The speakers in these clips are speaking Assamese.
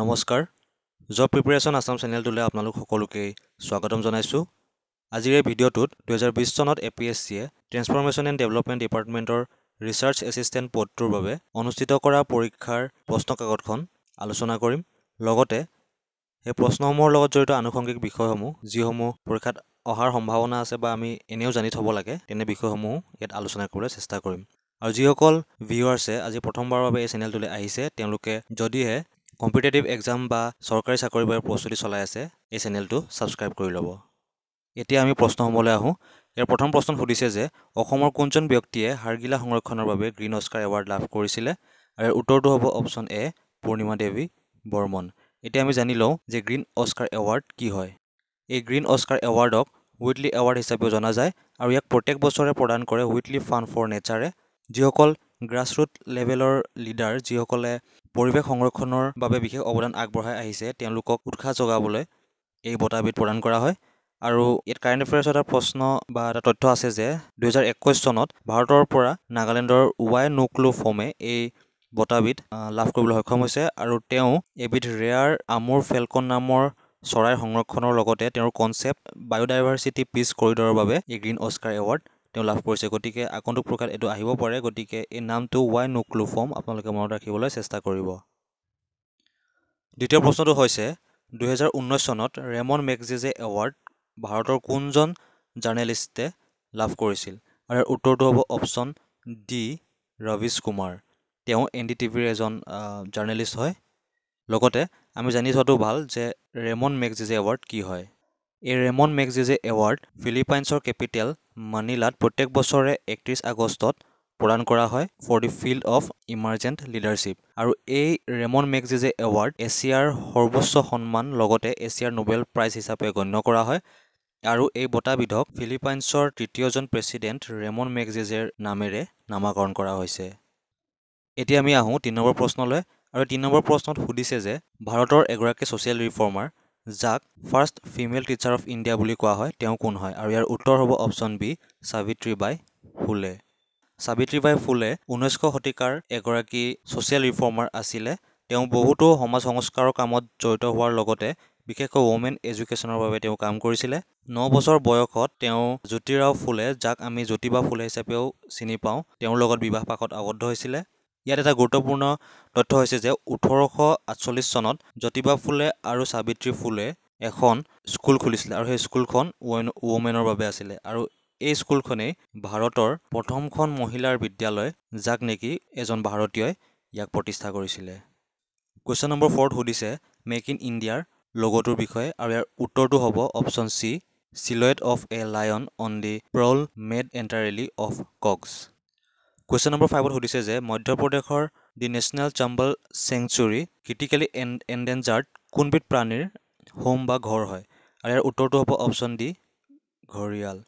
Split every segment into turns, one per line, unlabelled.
নমস্কাৰ জব প্ৰিপেৰেশ্যন আছাম চেনেলটোলৈ আপোনালোক সকলোকে স্বাগতম জনাইছোঁ আজিৰ এই ভিডিঅ'টোত দুহেজাৰ বিছ চনত A P S C transformation and development ডিপাৰ্টমেণ্টৰ ৰিচাৰ্চ এছিষ্টেণ্ট পদটোৰ বাবে অনুষ্ঠিত কৰা পৰীক্ষাৰ প্ৰশ্ন কাকতখন আলোচনা কৰিম লগতে সেই প্ৰশ্নসমূহৰ লগত জড়িত আনুষংগিক বিষয়সমূহ যিসমূহ পৰীক্ষাত অহাৰ সম্ভাৱনা আছে বা আমি এনেও জানি থ'ব লাগে তেনে বিষয়সমূহ ইয়াত আলোচনা কৰিবলৈ চেষ্টা কৰিম আৰু যিসকল ভিউৱাৰ্ছে আজি প্ৰথমবাৰৰ বাবে এই চেনেলটোলৈ আহিছে তেওঁলোকে যদিহে কম্পিটেটিভ এক্সাম বা চৰকাৰী চাকৰিৰ বাবে প্ৰস্তুতি চলাই আছে এই চেনেলটো ছাবস্ক্ৰাইব কৰি ল'ব এতিয়া আমি প্ৰশ্নসমূহলৈ আহোঁ ইয়াৰ প্ৰথম প্ৰশ্ন সুধিছে যে অসমৰ কোনজন ব্যক্তিয়ে হাৰগিলা সংৰক্ষণৰ বাবে গ্ৰীণ অস্কাৰ এৱাৰ্ড লাভ কৰিছিলে আৰু ইয়াৰ উত্তৰটো হ'ব অপশ্যন এ পূৰ্ণিমা দেৱী বৰ্মন এতিয়া আমি জানি লওঁ যে গ্ৰীণ অস্কাৰ এৱাৰ্ড কি হয় এই গ্ৰীণ অস্কাৰ এৱাৰ্ডক হুইটলি এৱাৰ্ড হিচাপেও জনা যায় আৰু ইয়াক প্ৰত্যেক বছৰে প্ৰদান কৰে হুইটলি ফাণ্ড ফৰ নেচাৰে যিসকল গ্ৰাছৰুট লেভেলৰ লিডাৰ যিসকলে পৰিৱেশ সংৰক্ষণৰ বাবে বিশেষ অৱদান আগবঢ়াই আহিছে তেওঁলোকক উৎসাহ যোগাবলৈ এই বঁটাবিধ প্ৰদান কৰা হয় আৰু ইয়াত কাৰেণ্ট এফেয়াৰ্ছৰ এটা প্ৰশ্ন বা এটা তথ্য আছে যে দুহেজাৰ একৈছ চনত ভাৰতৰ পৰা নাগালেণ্ডৰ ৱাই নুকলো ফমে এই বঁটাবিধ লাভ কৰিবলৈ সক্ষম হৈছে আৰু তেওঁ এবিধ ৰেয়াৰ আমোৰ ফেলকন নামৰ চৰাই সংৰক্ষণৰ লগতে তেওঁৰ কনচেপ্ট বায়'ডাইভাৰ্চিটি পিছ কৰিডৰৰ বাবে এই গ্ৰীণ অস্কাৰ এৱাৰ্ড তেওঁ লাভ কৰিছে গতিকে আগন্তুক প্ৰকাৰ এইটো আহিব পাৰে গতিকে এই নামটো ৱাই নুক্লু ফৰ্ম আপোনালোকে মনত ৰাখিবলৈ চেষ্টা কৰিব দ্বিতীয় প্ৰশ্নটো হৈছে দুহেজাৰ ঊনৈছ চনত ৰেমন মেকজিজে এৱাৰ্ড ভাৰতৰ কোনজন জাৰ্ণেলিষ্টে লাভ কৰিছিল আৰু ইয়াৰ উত্তৰটো হ'ব অপশ্যন ডি ৰবিশ কুমাৰ তেওঁ এন ডি টিভিৰ এজন জাৰ্ণেলিষ্ট হয় লগতে আমি জানি থোৱাটো ভাল যে ৰেমন মেকজিজে এৱাৰ্ড কি হয় এই ৰেমন মেক্সিজে এৱাৰ্ড ফিলিপাইনছৰ কেপিটেল মানিলাত প্ৰত্যেক বছৰে একত্ৰিছ আগষ্টত প্ৰদান কৰা হয় for the field of emergent leadership আৰু এই ৰেমন মেক্সিজে এৱাৰ্ড এছিয়াৰ সৰ্বোচ্চ সন্মান লগতে এছিয়াৰ নোবেল প্ৰাইজ হিচাপে গণ্য কৰা হয় আৰু এই বঁটাবিধক ফিলিপাইনছৰ তৃতীয়জন প্ৰেচিডেণ্ট ৰেমন মেক্সিজেৰ নামেৰে নামাকৰণ কৰা হৈছে এতিয়া আমি আহোঁ তিনি নম্বৰ প্ৰশ্নলৈ আৰু তিনি নম্বৰ প্ৰশ্নত সুধিছে যে ভাৰতৰ এগৰাকী ছ'চিয়েল ৰিফৰ্মাৰ যাক first female teacher of India বুলি কোৱা হয় তেওঁ কোন হয় আৰু ইয়াৰ উত্তৰ হ'ব অপশ্যন বি বাই ফুলে বাই ফুলে ঊনৈছশ শতিকাৰ এগৰাকী ছ'চিয়েল ৰিফৰ্মাৰ আছিলে তেওঁ বহুতো সমাজ সংস্কাৰৰ কামত জড়িত হোৱাৰ লগতে বিশেষকৈ ৱমেন এডুকেশ্যনৰ বাবে তেওঁ কাম কৰিছিলে ন বছৰ বয়সত তেওঁ জ্যোতিৰাও ফুলে যাক আমি জ্যোতিবা ফুলে হিচাপেও চিনি পাওঁ তেওঁৰ লগত বিবাহপাকত আবদ্ধ হৈছিলে ইয়াত এটা গুৰুত্বপূৰ্ণ তথ্য হৈছে যে ওঠৰশ আঠচল্লিছ চনত জ্যোতিবা ফুলে আৰু সাবিত্ৰী ফুলে এখন স্কুল খুলিছিলে আৰু সেই স্কুলখন ৱমেনৰ বাবে আছিলে আৰু এই স্কুলখনেই ভাৰতৰ প্ৰথমখন মহিলাৰ বিদ্যালয় যাক নেকি এজন ভাৰতীয়ই ইয়াক প্ৰতিষ্ঠা কৰিছিলে কুৱেশ্যন নম্বৰ ফ'ৰত সুধিছে মেক ইন ইণ্ডিয়াৰ লগটোৰ বিষয়ে আৰু ইয়াৰ উত্তৰটো হ'ব option C silhouette of a lion on the prowl made entirely of cogs question number ফাইভত সুধিছে যে মধ্যপ্ৰদেশৰ the national Chambal sanctuary critically endangered কোনবিধ প্ৰাণীৰ হোম বা ঘৰ হয় আৰু ইয়াৰ উত্তৰটো হ'ব অপশ্যন ডি ঘৰিয়াল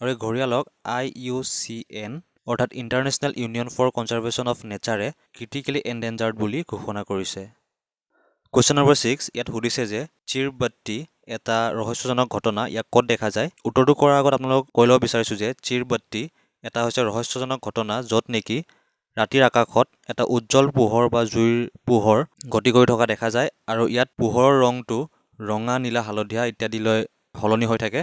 আৰু এই ঘৰিয়ালক আই ইউ চি এন অৰ্থাৎ international union for conservation of নেচাৰে ক্ৰিটিকেলি এণ্ডেঞ্জাৰ্ড বুলি ঘোষণা কৰিছে কুৱেশ্যন নম্বৰ ছিক্স ইয়াত সুধিছে যে চিৰবট্টি এটা ৰহস্যজনক ঘটনা ইয়াক ক'ত দেখা যায় উত্তৰটো কৰাৰ আগত আপোনালোকক কৈ ল'ব বিচাৰিছোঁ যে চিৰবট্টি এটা হৈছে ৰহস্যজনক ঘটনা য'ত নেকি ৰাতিৰ আকাশত এটা উজ্জ্বল পোহৰ বা জুইৰ পোহৰ গতি কৰি থকা দেখা যায় আৰু ইয়াত পোহৰৰ ৰংটো ৰঙা নীলা হালধীয়া ইত্যাদিলৈ সলনি হৈ থাকে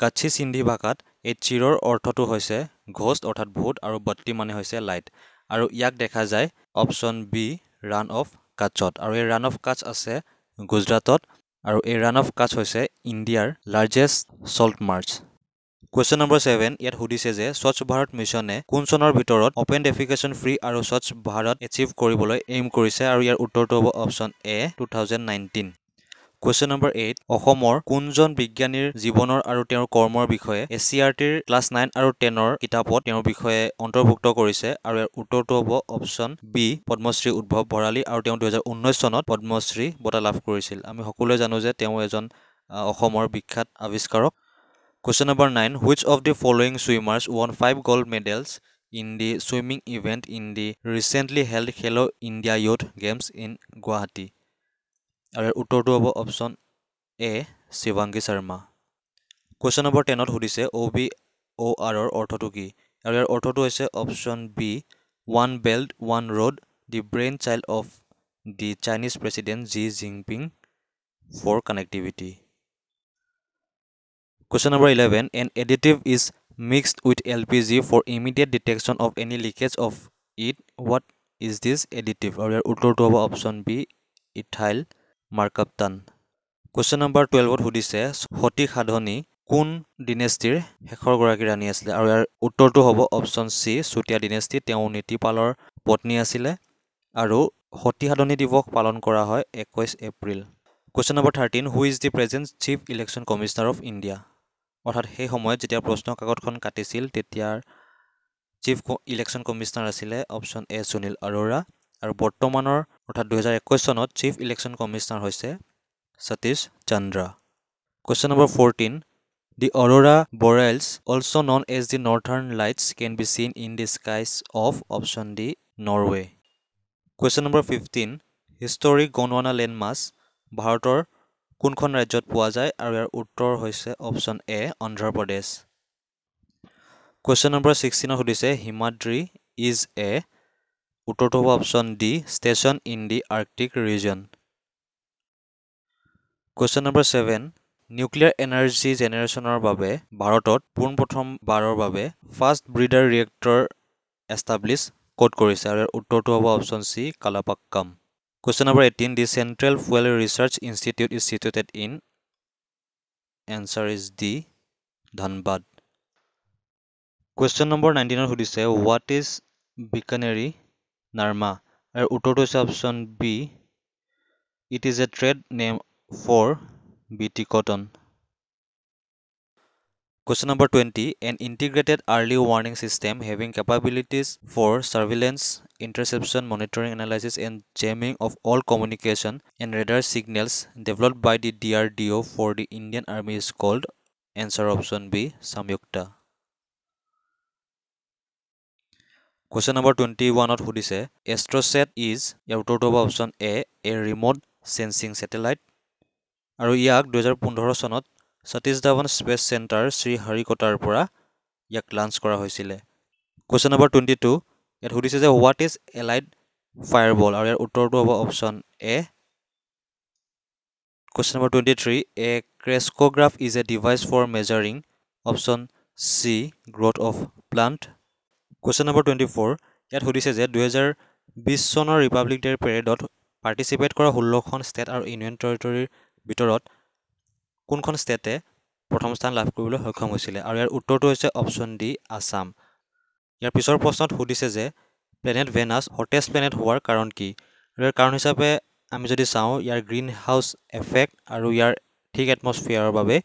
কাচি চিন্ধি ভাষাত এই চিৰৰ অৰ্থটো হৈছে ঘোষ্ট অৰ্থাৎ ভূত আৰু বত্তি মানে হৈছে লাইট আৰু ইয়াক দেখা যায় অপশ্যন বি ৰাণ অফ কাচত আৰু এই ৰাণ অফ কাচ আছে গুজৰাটত আৰু এই ৰাণ অফ কাচ হৈছে ইণ্ডিয়াৰ largest salt marsh question number seven ইয়াত সুধিছে যে স্বচ্ছ ভাৰত মিছনে কোন চনৰ ভিতৰত অপেন ডেফিকেশ্যন ফ্ৰী আৰু স্বচ্ছ ভাৰত এচিভ কৰিবলৈ এইম কৰিছে আৰু ইয়াৰ উত্তৰটো হ'ব option A two thousand nineteen question number eight অসমৰ কোনজন বিজ্ঞানীৰ জীৱনৰ আৰু তেওঁৰ কৰ্মৰ বিষয়ে এ চি আৰ টিৰ ক্লাছ নাইন আৰু টেনৰ কিতাপত তেওঁৰ বিষয়ে অন্তৰ্ভুক্ত কৰিছে আৰু ইয়াৰ উত্তৰটো হ'ব অপশ্যন বি পদ্মশ্ৰী উদ্ভৱ ভৰালী আৰু তেওঁ দুহেজাৰ ঊনৈছ চনত পদ্মশ্ৰী বঁটা লাভ কৰিছিল আমি সকলোৱে জানো যে তেওঁ এজন অসমৰ বিখ্যাত আৱিষ্কাৰক Question number 9. Which of the following swimmers won 5 gold medals in the swimming event in the recently held Hello India Youth Games in Guwahati? Uttodobo option A. Sivangi Sharma. Question number 10. Who is OB OR or Orthodoki? Orthodoki is option B. One belt, one road. The brainchild of the Chinese president Xi Jinping for connectivity. Question number 11. An additive is mixed with LPG for immediate detection of any leakage of it. What is this additive? Or your utter to option B ethyl markup tan. Question number 12. Who is Hoti Hadhoni. কোন ডিনেষ্টিৰ শেষৰ গৰাকী ৰাণী আছিলে আৰু ইয়াৰ উত্তৰটো হ'ব অপশ্যন চি চুতীয়া ডিনেষ্টি তেওঁ নীতিপালৰ পত্নী আছিলে আৰু সতীসাধনী দিৱস পালন কৰা হয় একৈছ এপ্ৰিল question number thirteen who's the present chief election commissioner of India অৰ্থাৎ সেই সময়ত যেতিয়া প্ৰশ্ন কাকতখন কাটিছিল তেতিয়াৰ চিফ ইলেকশ্যন কমিশ্যনাৰ আছিলে অপশ্যন এ সুনীল অৰোৰা আৰু বৰ্তমানৰ অৰ্থাৎ দুহেজাৰ একৈছ চনত চিফ ইলেকশ্যন কমিশ্যনাৰ হৈছে Satish Chandra question number fourteen the aurora borealis also' known as the northern lights can be seen in the skies of option D Norway question number fifteen historic Gondwana landmarks ভাৰতৰ কোনখন ৰাজ্যত পোৱা যায় আৰু ইয়াৰ উত্তৰ হৈছে option A Andhra Pradesh question number ছিক্সটিনত সুধিছে হিমাদ্ৰী ইজ এ উত্তৰটো হ'ব option D station in the arctic region question number seven nuclear energy জেনেৰেশ্যনৰ বাবে ভাৰতত পোনপ্ৰথমবাৰৰ বাবে ফাষ্ট ব্ৰিডাৰ ৰিয়েক্টৰ এষ্টাব্লিছ ক'ত কৰিছে আৰু ইয়াৰ উত্তৰটো হ'ব option C Kalpakkam Question number 18. The Central Fuel Research Institute is situated in? Answer is D. Dhanbad. Question number 19. What is Bikaneri Narma? Utoto is option B. It is a trade name for BT cotton. Question number 20. An integrated early warning system having capabilities for surveillance, interception, monitoring analysis and jamming of all communication and radar signals developed by the DRDO for the Indian Army is called answer option B Samyukta. Question number 21 of say AstroSat is Autotope option A, a remote sensing satellite. Aru Yak 2015 sonot Satish Dhawan space centre শ্ৰীহৰিকোটাৰ পৰা ইয়াক লঞ্চ কৰা হৈছিলে কুৱেশ্যন নম্বৰ টুৱেণ্টি টু ইয়াত সুধিছে যে what is allied fire ball আৰু ইয়াৰ উত্তৰটো হ'ব option A question number twenty three a crescograph is a device for measuring option C growth of plant question number twenty four ইয়াত সুধিছে যে দুহেজাৰ বিছ চনৰ ৰিপাব্লিক ডে'ৰ পেৰেডত পাৰ্টিচিপেট কৰা ষোল্লখন ষ্টেট আৰু ইউনিয়ন টেৰিটৰীৰ ভিতৰত কোনখন ষ্টেটে প্ৰথম স্থান লাভ কৰিবলৈ সক্ষম হৈছিলে আৰু ইয়াৰ উত্তৰটো হৈছে অপশ্যন ডি আছাম ইয়াৰ পিছৰ প্ৰশ্নত সুধিছে যে প্লেনেট ভেনাছ হটেষ্ট প্লেনেট হোৱাৰ কাৰণ কি আৰু ইয়াৰ কাৰণ হিচাপে আমি যদি চাওঁ ইয়াৰ গ্ৰীণ হাউচ এফেক্ট আৰু ইয়াৰ ঠিক এটমছফিয়াৰৰ বাবে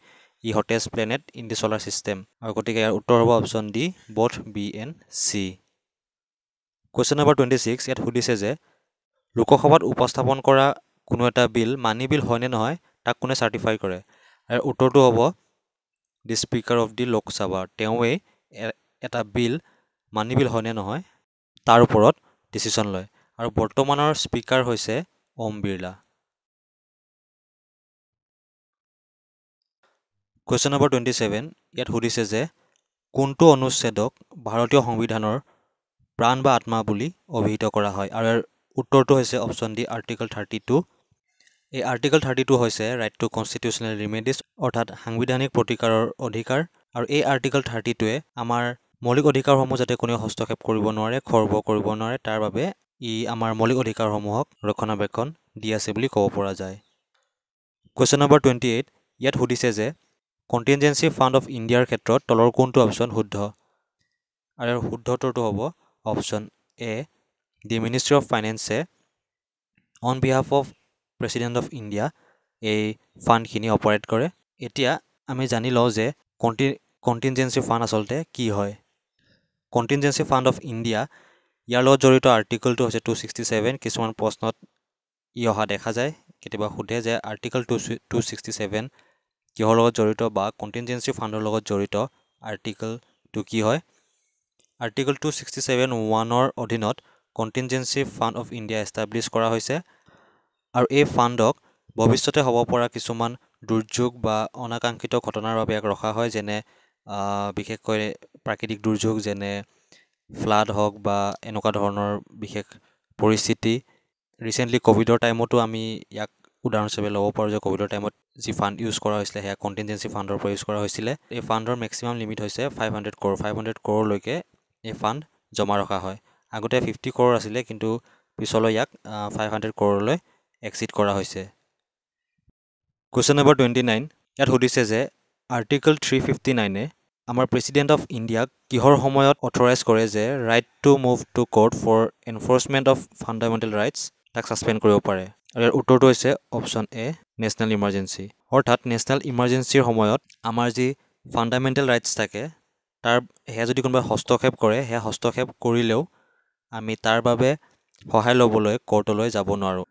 ই hottest planet in the solar system আৰু গতিকে ইয়াৰ উত্তৰ হ'ব option D both B and C question number twenty six ইয়াত সুধিছে যে লোকসভাত উপস্থাপন কৰা কোনো এটা বিল মানি বিল হয়নে নহয় তাক কোনে চাৰ্টিফাই কৰে আৰু উত্তৰটো হ'ব দি স্পীকাৰ অফ দি লোকসভাৰ তেওঁৱেই এটা বিল মানি বিল হয়নে নহয় তাৰ ওপৰত ডিচিশ্যন লয় আৰু বৰ্তমানৰ স্পীকাৰ হৈছে Om Birla question number twenty seven ইয়াত সুধিছে যে কোনটো অনুচ্ছেদক ভাৰতীয় সংবিধানৰ প্ৰাণ বা আত্মা বুলি অভিহিত কৰা হয় আৰু ইয়াৰ উত্তৰটো হৈছে option D article thirty two এই আৰ্টিকেল থাৰ্টি টু হৈছে ৰাইট টু কনষ্টিটিউচনেল ৰিমেডিজ অৰ্থাৎ সাংবিধানিক প্ৰতিকাৰৰ অধিকাৰ আৰু এই আৰ্টিকেল থাৰ্টি টুৱে আমাৰ মৌলিক অধিকাৰসমূহ যাতে কোনেও হস্তক্ষেপ কৰিব নোৱাৰে খৰ্ব কৰিব নোৱাৰে তাৰ বাবে ই আমাৰ মৌলিক অধিকাৰসমূহক ৰক্ষণাবেক্ষণ দি আছে বুলি ক'ব পৰা যায় কুৱেশ্যন নম্বৰ টুৱেণ্টি এইট ইয়াত সুধিছে যে কণ্টিনজেঞ্চি ফাণ্ড অফ ইণ্ডিয়াৰ ক্ষেত্ৰত তলৰ কোনটো অপশ্যন শুদ্ধ আৰু শুদ্ধতৰটো হ'ব option A the ministry of ফাইনেন্সে on behalf of president of India এই ফাণ্ডখিনি অপাৰেট কৰে এতিয়া আমি জানি লওঁ যে কণ্টি কণ্টিনজেঞ্চি ফাণ্ড আচলতে কি হয় কণ্টিনজেঞ্চি ফাণ্ড অফ ইণ্ডিয়া ইয়াৰ লগত জড়িত আৰ্টিকলটো হৈছে টু ছিক্সটি ছেভেন কিছুমান প্ৰশ্নত ই অহা দেখা যায় কেতিয়াবা সোধে যে article two two sixty seven কিহৰ লগত জড়িত বা কণ্টিনজেঞ্চি ফাণ্ডৰ লগত জড়িত আৰ্টিকলটো কি হয় আৰ্টিকল টু ছিক্সটি ছেভেন ওৱানৰ অধীনত contingency fund of India establish কৰা হৈছে আৰু এই ফাণ্ডক ভৱিষ্যতে হ'ব পৰা কিছুমান দুৰ্যোগ বা অনাকাংক্ষিত ঘটনাৰ বাবে ইয়াক ৰখা হয় যেনে বিশেষকৈ প্ৰাকৃতিক দুৰ্যোগ যেনে ফ্লাড হওক বা এনেকুৱা ধৰণৰ বিশেষ পৰিস্থিতি ৰিচেণ্টলি ক'ভিডৰ টাইমতো আমি ইয়াক উদাহৰণ হিচাপে ল'ব পাৰোঁ যে ক'ভিডৰ টাইমত যি ফাণ্ড ইউজ কৰা হৈছিলে সেয়া কণ্টিনজেঞ্চি ফাণ্ডৰ পৰা ইউজ কৰা হৈছিলে এই ফাণ্ডৰ মেক্সিমাম লিমিট হৈছে five hundred crore five hundred ক'ৰলৈকে এই ফাণ্ড জমা ৰখা হয় আগতে ফিফটি কৰ'ৰ আছিলে কিন্তু পিছলৈ ইয়াক ফাইভ হাণ্ড্ৰেড কৰলৈ এক্সিট কৰা হৈছে কুৱেশ্যন নম্বৰ টুৱেণ্টি নাইন ইয়াত সুধিছে যে আৰ্টিকল থ্ৰী ফিফটি নাইনে আমাৰ প্ৰেচিডেণ্ট অফ ইণ্ডিয়াক কিহৰ সময়ত অথৰাইজ কৰে যে right to move to court for enforcement of fundamental rights তাক ছাছপেণ্ড কৰিব পাৰে আৰু ইয়াৰ উত্তৰটো হৈছে অপশ্যন এ নেশ্যনেল ইমাৰ্জেঞ্চি অৰ্থাৎ নেশ্যনেল ইমাৰ্জেঞ্চিৰ সময়ত আমাৰ যি ফাণ্ডামেণ্টেল ৰাইটছ থাকে তাৰ সেয়া যদি কোনোবাই হস্তক্ষেপ কৰে সেয়া হস্তক্ষেপ কৰিলেও আমি তাৰ বাবে সহায় ল'বলৈ কৰ্টলৈ যাব নোৱাৰোঁ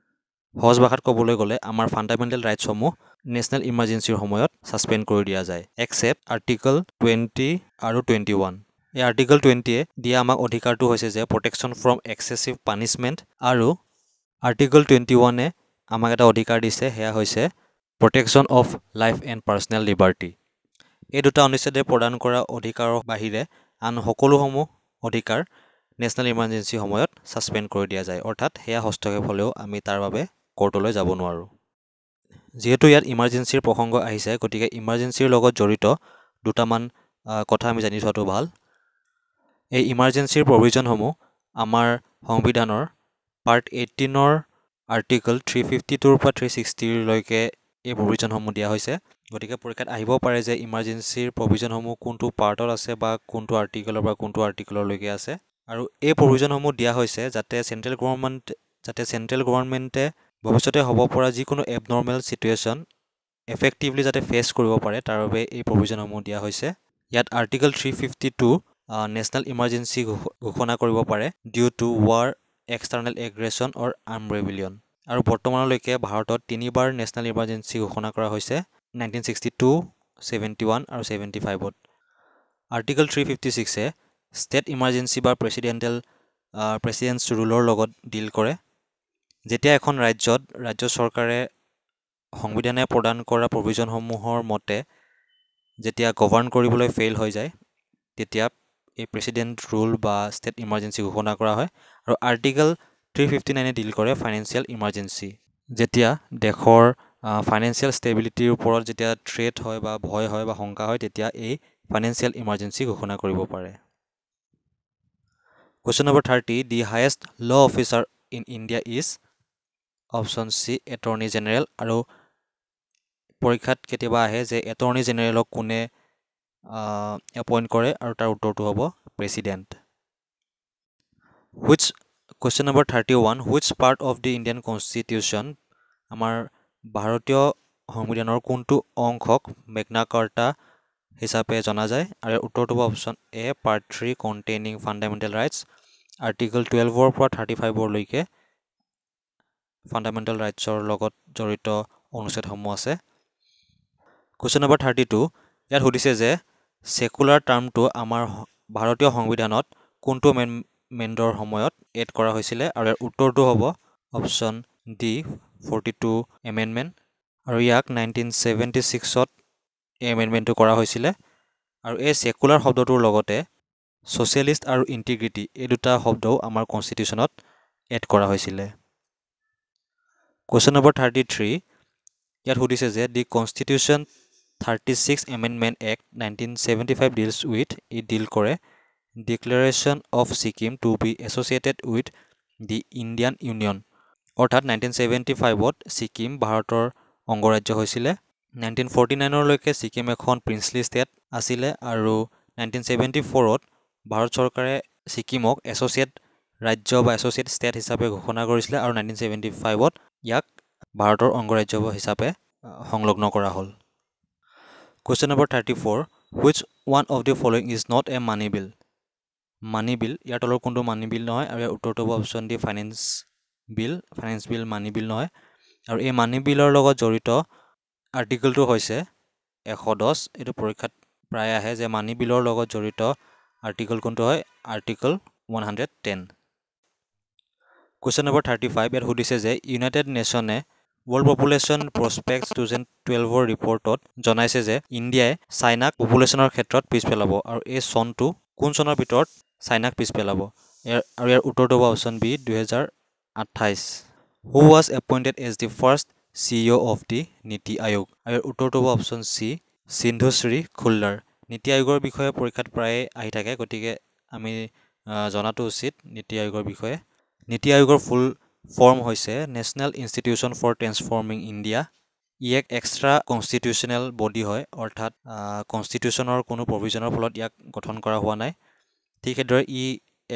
সহজ ভাষাত ক'বলৈ গ'লে আমাৰ ফাণ্ডামেণ্টেল ৰাইটছসমূহ নেশ্যনেল ইমাৰ্জেঞ্চিৰ সময়ত ছাছপেণ্ড কৰি দিয়া যায় একচেপ্ট আৰ্টিকল টুৱেণ্টি আৰু টুৱেণ্টি ওৱান এই আৰ্টিকল টুৱেণ্টিয়ে দিয়া আমাক অধিকাৰটো হৈছে যে প্ৰটেকশ্যন ফ্ৰম এক্সেচিভ পানিছমেণ্ট আৰু আৰ্টিকল টুৱেণ্টি ওৱানে আমাক এটা অধিকাৰ দিছে সেয়া হৈছে protection of life and personal liberty এই দুটা অনুচ্ছেদে প্ৰদান কৰা অধিকাৰৰ বাহিৰে আন সকলোসমূহ অধিকাৰ নেশ্যনেল ইমাৰ্জেঞ্চি সময়ত ছাছপেণ্ড কৰি দিয়া যায় অৰ্থাৎ সেয়া হস্তক্ষেপ হ'লেও আমি তাৰ বাবে কৰ্টলৈ যাব নোৱাৰোঁ যিহেতু ইয়াত ইমাৰ্জেঞ্চিৰ প্ৰসংগ আহিছে গতিকে ইমাৰ্জেঞ্চিৰ লগত জড়িত দুটামান কথা আমি জানি থোৱাটো ভাল এই ইমাৰ্জেঞ্চিৰ প্ৰভিজনসমূহ আমাৰ সংবিধানৰ পাৰ্ট এইটিনৰ আৰ্টিকল থ্ৰী ফিফটি টুৰ পৰা থ্ৰী ছিক্সটিৰলৈকে এই প্ৰভিজনসমূহ দিয়া হৈছে গতিকে পৰীক্ষাত আহিব পাৰে যে ইমাৰ্জেঞ্চিৰ প্ৰভিজনসমূহ কোনটো পাৰ্টত আছে বা কোনটো আৰ্টিকেলৰ পৰা কোনটো আৰ্টিকেলৰলৈকে আছে আৰু এই প্ৰভিজনসমূহ দিয়া হৈছে যাতে চেণ্ট্ৰেল গভৰ্ণমেণ্ট যাতে চেণ্ট্ৰেল গভৰ্ণমেণ্টে ভৱিষ্যতে হ'ব পৰা যিকোনো এবনৰ্মেল চিটুৱেশ্যন এফেক্টিভলি যাতে ফেচ কৰিব পাৰে তাৰ বাবে এই প্ৰভিজনসমূহ দিয়া হৈছে ইয়াত article three fifty two national emergency ঘোষণা কৰিব পাৰে due to war external aggression or armed rebellion আৰু বৰ্তমানলৈকে ভাৰতত তিনিবাৰ নেশ্যনেল ইমাৰ্জেঞ্চি ঘোষণা কৰা হৈছে nineteen sixty two seventy one আৰু ছেভেণ্টি ফাইভত আৰ্টিকেল থ্ৰী ফিফটি ছিক্সে ষ্টেট ইমাৰ্জেঞ্চি বা প্ৰেচিডেণ্টেল প্ৰেচিডেণ্টছ ৰুলৰ লগত ডিল কৰে যেতিয়া এখন ৰাজ্যত ৰাজ্য চৰকাৰে সংবিধানে প্ৰদান কৰা প্ৰভিজনসমূহৰ মতে যেতিয়া গভৰ্ণ কৰিবলৈ ফেইল হৈ যায় তেতিয়া এই প্ৰেচিডেণ্ট ৰুল বা ষ্টেট ইমাৰ্জেঞ্চি ঘোষণা কৰা হয় আৰু আৰ্টিকেল থ্ৰী ফিফটি নাইনে ডিল কৰে ফাইনেন্সিয়েল ইমাৰ্জেঞ্চি যেতিয়া দেশৰ ফাইনেন্সিয়েল ষ্টেবিলিটিৰ ওপৰত যেতিয়া থ্ৰেড হয় বা ভয় হয় বা শংকা হয় তেতিয়া এই ফাইনেন্সিয়েল ইমাৰ্জেঞ্চি ঘোষণা কৰিব পাৰে question number thirty the highest law officer in India is option C attorney general আৰু পৰীক্ষাত কেতিয়াবা আহে যে এটৰ্নি জেনেৰেলক কোনে এপইণ্ট কৰে আৰু তাৰ উত্তৰটো হ'ব president which question number thirty one which part of the Indian constitution আমাৰ ভাৰতীয় সংবিধানৰ কোনটো অংশক মেগনাকাৰ্টা হিচাপে জনা যায় আৰু উত্তৰটো হ'ব option A part three containing fundamental rights article টুৱেলভৰ পৰা থাৰ্টি ফাইভলৈকে ফাণ্ডামেণ্টেল ৰাইটছৰ লগত জড়িত অনুচ্ছেদসমূহ আছে কুৱেশ্যন নম্বৰ থাৰ্টি টু ইয়াত সুধিছে যে ছেকুলাৰ টাৰ্মটো আমাৰ ভাৰতীয় সংবিধানত কোনটো মেন মেণ্ডৰ সময়ত এড কৰা হৈছিলে আৰু ইয়াৰ উত্তৰটো হ'ব option D forty two amendment আৰু ইয়াক নাইনটিন চেভেণ্টি ছিক্সত এই এমেণ্ডমেণ্টটো কৰা হৈছিলে আৰু এই ছেকুলাৰ শব্দটোৰ লগতে ছ'চিয়েলিষ্ট আৰু ইণ্টিগ্ৰিটি এই দুটা শব্দও আমাৰ কনষ্টিটিউশ্যনত এড কৰা হৈছিলে কুৱেশ্যন নম্বৰ থাৰ্টি থ্ৰী ইয়াত সুধিছে যে the constitution thirty six amendment act nineteen seventy five deals with ই ডিল কৰে declaration of Sikkim to be associated with the Indian union অৰ্থাৎ নাইনটিন ছেভেণ্টি ফাইভত ছিকিম ভাৰতৰ অংগৰাজ্য হৈছিলে নাইনটিন ফৰ্টি নাইনলৈকে ছিকিম এখন প্ৰিন্সলি ষ্টেট আছিলে আৰু নাইনটিন ছেভেণ্টি ফ'ৰত ভাৰত চৰকাৰে ছিকিমক এছ'চিয়েট ৰাজ্য বা এছ'চিয়েট ষ্টেট হিচাপে ঘোষণা কৰিছিলে আৰু নাইনটিন ছেভেণ্টি ফাইভত ইয়াক ভাৰতৰ অংগৰাজ্য হিচাপে সংলগ্ন কৰা হ'ল question number thirty four which one of the following is not a money bill money bill ইয়াৰ তলৰ কোনটো মানি বিল নহয় আৰু ইয়াৰ উত্তৰটো হ'ব option the finance bill finance bill money bill নহয় আৰু এই মানি বিলৰ লগত জড়িত আৰ্টিকলটো হৈছে এশ দহ এইটো পৰীক্ষাত প্ৰায় আহে যে মানি বিলৰ লগত জড়িত আৰ্টিকল কোনটো হয় article one hundred ten question number thirty five ইয়াত সুধিছে যে ইউনাইটেড নেশ্যনে world population prospect two thousand টুৱেলভৰ ৰিপৰ্টত জনাইছে যে ইণ্ডিয়াই চাইনাক পপুলেশ্যনৰ ক্ষেত্ৰত পিছ পেলাব আৰু এই চনটো কোন চনৰ ভিতৰত চাইনাক পিছ পেলাব ইয়াৰ আৰু ইয়াৰ উত্তৰটো হ'ব অপশ্যন বি দুহেজাৰ আঠাইছ who was appointed as the first C E' O' of the NITI Aayog আৰু ইয়াৰ উত্তৰটো হ'ব অপশ্যন চি সিন্ধুশ্ৰী খুল্লাৰ নীতি আয়োগৰ বিষয়ে পৰীক্ষাত প্ৰায়ে আহি থাকে গতিকে আমি জনাটো উচিত নীতি আয়োগৰ বিষয়ে নীতি আয়োগৰ ফুল ফৰ্ম হৈছে national institution for transforming India ই এক এক্সট্ৰা কনষ্টিটিউচনেল বডি হয় অৰ্থাৎ কনষ্টিটিউচনৰ কোনো প্ৰভিজনৰ ফলত ইয়াক গঠন কৰা হোৱা নাই ঠিক সেইদৰে ই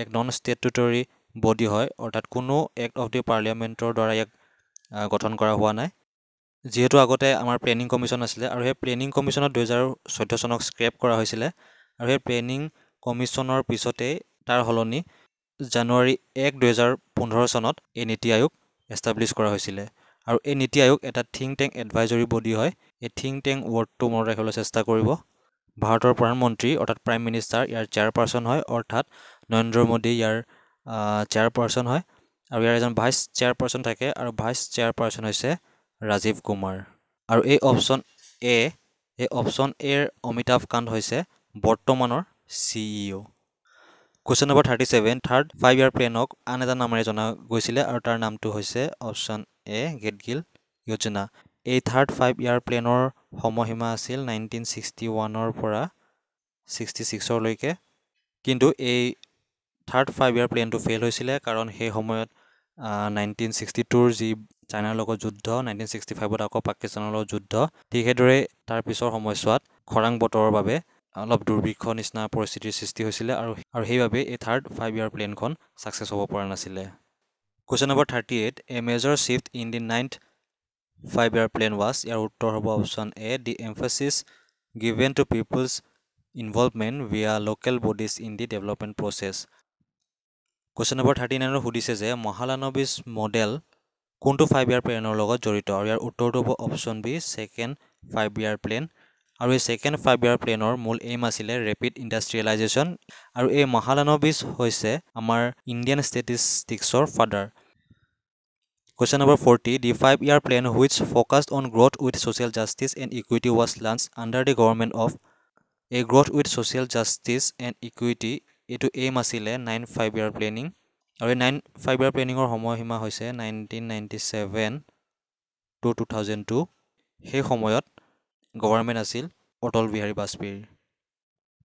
এক নন ষ্টেটুটৰী বডি হয় অৰ্থাৎ কোনো এক্ট অফ দি পাৰ্লিয়ামেণ্টৰ দ্বাৰা ইয়াক গঠন কৰা হোৱা নাই যিহেতু আগতে আমাৰ প্লেনিং কমিশ্যন আছিলে আৰু সেই প্লেনিং কমিশ্যনত দুহেজাৰ চৈধ্য চনক স্ক্ৰেপ কৰা হৈছিলে আৰু সেই প্লেনিং কমিশ্যনৰ পিছতেই তাৰ সলনি জানুৱাৰী এক দুহেজাৰ পোন্ধৰ চনত এই নীতি আয়োগ এষ্টাব্লিছ কৰা হৈছিলে আৰু এই নীতি আয়োগ এটা থিংক টেংক এডভাইজৰী বডি হয় এই থিংক টেংক ৱৰ্ডটো মনত ৰাখিবলৈ চেষ্টা কৰিব ভাৰতৰ প্ৰধানমন্ত্ৰী অৰ্থাৎ প্ৰাইম মিনিষ্টাৰ ইয়াৰ চেয়াৰপাৰ্চন হয় অৰ্থাৎ নৰেন্দ্ৰ মোদী ইয়াৰ চেয়াৰপাৰ্চন হয় আৰু ইয়াৰ এজন ভাইচ চেয়াৰপাৰ্চন থাকে আৰু ভাইচ চেয়াৰপাৰ্চন হৈছে ৰাজীৱ কুমাৰ আৰু এই অপশ্যন এ এই অপশ্যন এৰ অমিতাভ কান্ত হৈছে বৰ্তমানৰ C E O' question number thirty seven third five year প্লেনক আন এটা নামেৰে জনা গৈছিলে আৰু তাৰ নামটো হৈছে অপশ্যন এ গেটগিল য়োজনা এই থাৰ্ড ফাইভ ইয়াৰ প্লেনৰ সময়সীমা আছিল নাইনটিন ছিক্সটি ওৱানৰ পৰা ছিক্সটি ছিক্সলৈকে কিন্তু এই থাৰ্ড ফাইভ ইয়াৰ প্লেনটো ফেইল হৈছিলে কাৰণ সেই সময়ত নাইনটিন ছিক্সটি টুৰ যি চাইনাৰ লগত যুদ্ধ নাইনটিন ছিক্সটি ফাইভত আকৌ পাকিস্তানৰ লগত যুদ্ধ ঠিক সেইদৰে তাৰ পিছৰ সময়ছোৱাত খৰাং বতৰৰ বাবে অলপ দুৰ্ভিক্ষ নিচিনা পৰিস্থিতিৰ সৃষ্টি হৈছিলে আৰু আৰু সেইবাবে এই থাৰ্ড ফাইভ ইয়াৰ প্লেনখন ছাকচেছ হ'ব পৰা নাছিলে question number thirty eight a major shift in the ninth five year plan was ইয়াৰ উত্তৰ হ'ব option A the emphasis given to people's involvement via local bodies in the development process question number thirty নাইনত সুধিছে যে মহালানবিছ মডেল কোনটো ফাইভ ইয়াৰ প্লেনৰ লগত জড়িত আৰু ইয়াৰ উত্তৰটো হ'ব option B second five year plan আৰু এই ছেকেণ্ড ফাইভ ইয়াৰ প্লেনৰ মূল এইম আছিলে ৰেপিড ইণ্ডাষ্ট্ৰিয়েলাইজেশ্যন আৰু এই মহালানবিচ হৈছে আমাৰ ইণ্ডিয়ান ষ্টেটিষ্টিক্সৰ father question number forty the five year plan which focused on growth with social justice and equity was launch under the government of এই growth with social justice and equity এইটো এইম আছিলে নাইন ফাইভ ইয়াৰ প্লেনিং আৰু এই নাইন ফাইভ ইয়াৰ প্লেনিঙৰ সময়সীমা হৈছে nineteen ninety seven to two thousand two সেই সময়ত গভৰ্ণমেণ্ট আছিল অটল বিহাৰী বাজপেয়ীৰ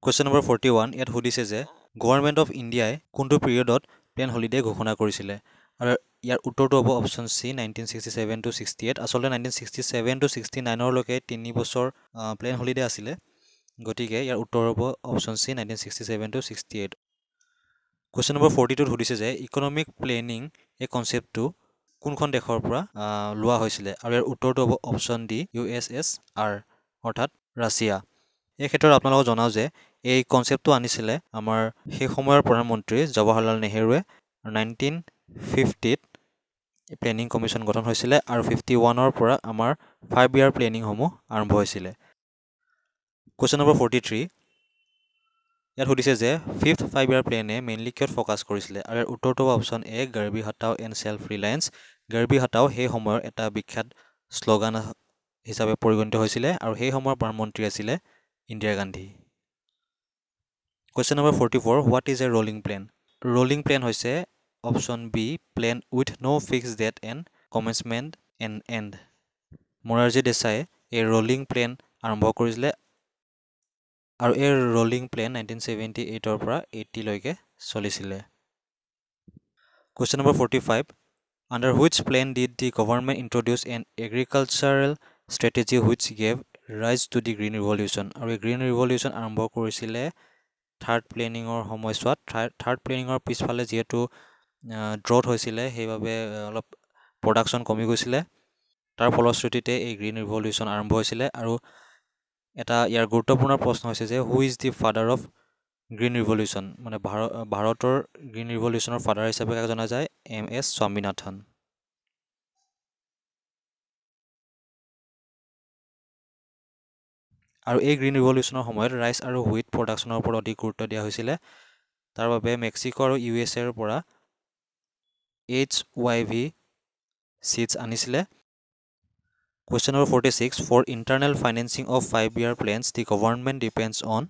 কুৱেশ্যন নম্বৰ ফৰ্টি ওৱান ইয়াত সুধিছে যে গভৰ্ণমেণ্ট অফ ইণ্ডিয়াই কোনটো পিৰিয়ডত প্লেন হলিডে ঘোষণা কৰিছিলে আৰু ইয়াৰ উত্তৰটো হ'ব option C nineteen sixty seven to sixty eight আচলতে nineteen sixty seven to sixty নাইনৰলৈকে তিনি বছৰ প্লেন হলিডে আছিলে গতিকে ইয়াৰ উত্তৰ হ'ব option C nineteen sixty seven to sixty eight question number forty টুত সুধিছে যে ইকনমিক প্লেনিং এই কনচেপ্টটো কোনখন দেশৰ পৰা লোৱা হৈছিলে আৰু ইয়াৰ উত্তৰটো হ'ব option D U S S R অৰ্থাৎ ৰাছিয়া এই ক্ষেত্ৰত আপোনালোকক জনাওঁ যে এই কনচেপ্টটো আনিছিলে আমাৰ সেই সময়ৰ প্ৰধানমন্ত্ৰী জৱাহৰলাল নেহৰুৱে নাইনটিন ফিফটিত প্লেনিং কমিশ্যন গঠন হৈছিলে আৰু ফিফটি ওৱানৰ পৰা আমাৰ ফাইভ ইয়াৰ প্লেনিংসমূহ আৰম্ভ হৈছিলে কুৱেশ্যন নম্বৰ ফৰ্টি থ্ৰী ইয়াত সুধিছে যে ফিফ্থ ফাইভ ইয়াৰ প্লেনে মেইনলি কিয় ফ'কাছ কৰিছিলে আৰু ইয়াৰ উত্তৰটো হ'ব option A Garibi Hatao and self reliance Garibi Hatao সেই সময়ৰ এটা বিখ্যাত শ্লোগান হিচাপে পৰিগণিত হৈছিলে আৰু সেই সময়ৰ প্ৰধানমন্ত্ৰী আছিলে Indira Gandhi question number forty four what is a rolling plan rolling plan হৈছে option B plan with no' fix date and commencement and and Morarji Desai এই ৰ'লিং প্লেন আৰম্ভ কৰিছিলে আৰু এই ৰ'লিং প্লেন নাইণ্টিন চেভেণ্টি এইটৰ পৰা এইটিলৈকে চলিছিলে question number forty five under which plan did the government introduce and agricultural strategy which gave rise to the green revolution আৰু এই গ্ৰীণ ৰিভলিউশ্যন আৰম্ভ কৰিছিলে থাৰ্ড প্লেনিঙৰ সময়ছোৱাত থাৰ্ড থাৰ্ড প্লেনিঙৰ পিছফালে যিহেতু ড্ৰট হৈছিলে সেইবাবে অলপ প্ৰডাকশ্যন কমি গৈছিলে তাৰ ফলশ্ৰুতিতে এই গ্ৰীণ ৰিভলিউশ্যন আৰম্ভ হৈছিলে আৰু এটা ইয়াৰ গুৰুত্বপূৰ্ণ প্ৰশ্ন হৈছে যে who is the father of green revolution মানে ভাৰ ভাৰতৰ গ্ৰীণ ৰিভলিউশ্যনৰ ফাদাৰ হিচাপে জনা যায় এম এছ স্বামীনাথন আৰু এই গ্ৰীণ ৰিভলিউচনৰ সময়ত ৰাইচ আৰু হুইট প্ৰডাকশ্যনৰ ওপৰত অধিক গুৰুত্ব দিয়া হৈছিলে তাৰ বাবে মেক্সিকো আৰু ইউ এছ এৰ পৰা এইচ ৱাই ভি ছিডছ আনিছিলে question number forty six for internal financing of five year plans the government depends on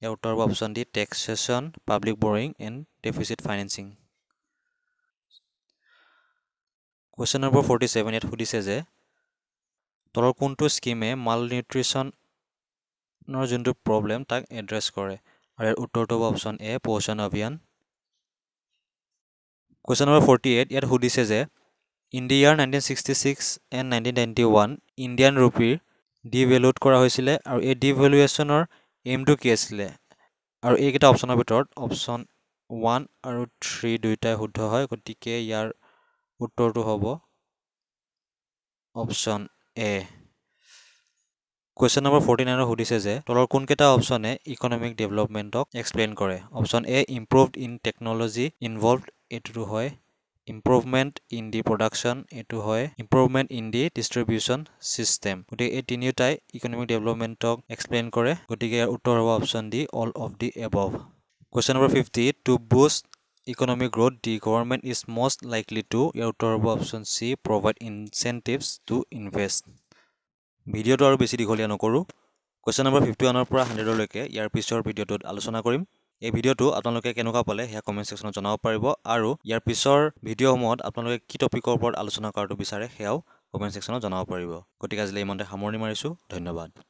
ইয়াৰ উত্তৰ হ'ব option the taxation public borrowing and deficit financing question number forty seven ইয়াত সুধিছে যে তলৰ কোনটো স্কীমে মাল নিউট্ৰিশ্যন অভিযানৰ যোনটো প্ৰব্লেম তাক এড্ৰেছ কৰে আৰু ইয়াৰ উত্তৰটো হ'ব অপশ্যন এ পোষণ অভিযান কুৱেশ্যন নম্বৰ ফৰ্টি এইট ইয়াত সুধিছে যে in the year nineteen sixty six and nineteen ninety one Indian ৰুপীৰ ডিভেলুৱেট কৰা হৈছিলে আৰু এই ডিভেলুৱেশ্যনৰ এইমটো কি আছিলে আৰু এইকেইটা অপশ্যনৰ ভিতৰত অপশ্যন ওৱান আৰু থ্ৰী দুয়োটাই শুদ্ধ হয় গতিকে ইয়াৰ উত্তৰটো হ'ব option A question number forty নাইনত সুধিছে যে তলৰ কোনকেইটা অপশ্যনে ইকনমিক ডেভেলপমেণ্টক এক্সপ্লেইন কৰে option A improved in technology involve এইটো হয় ইম্প্ৰুভমেণ্ট ইন দি প্ৰডাকশ্যন এইটো হয় improvement in the distribution system গতিকে এই তিনিওটাই ইকনমিক ডেভেলপমেণ্টক এক্সপ্লেইন কৰে গতিকে ইয়াৰ উত্তৰ হ'ব option D all of the above question number fifty two boost economic growth the government is most likely to ইয়াৰ উত্তৰ হ'ব option C provide incentives to invest ভিডিঅ'টো আৰু বেছি দীঘলীয়া নকৰোঁ কুৱেশ্যন নম্বৰ ফিফটি ওৱানৰ পৰা হাণ্ড্ৰেডলৈকে ইয়াৰ পিছৰ ভিডিঅ'টোত আলোচনা কৰিম এই ভিডিঅ'টো আপোনালোকে কেনেকুৱা পালে সেয়া কমেণ্ট ছেকশ্যনত জনাব পাৰিব আৰু ইয়াৰ পিছৰ ভিডিঅ'সমূহত আপোনালোকে কি টপিকৰ ওপৰত আলোচনা কৰাটো বিচাৰে সেয়াও কমেণ্ট ছেকশ্যনত জনাব পাৰিব গতিকে আজিলৈ ইমানতে সামৰণি মাৰিছোঁ ধন্যবাদ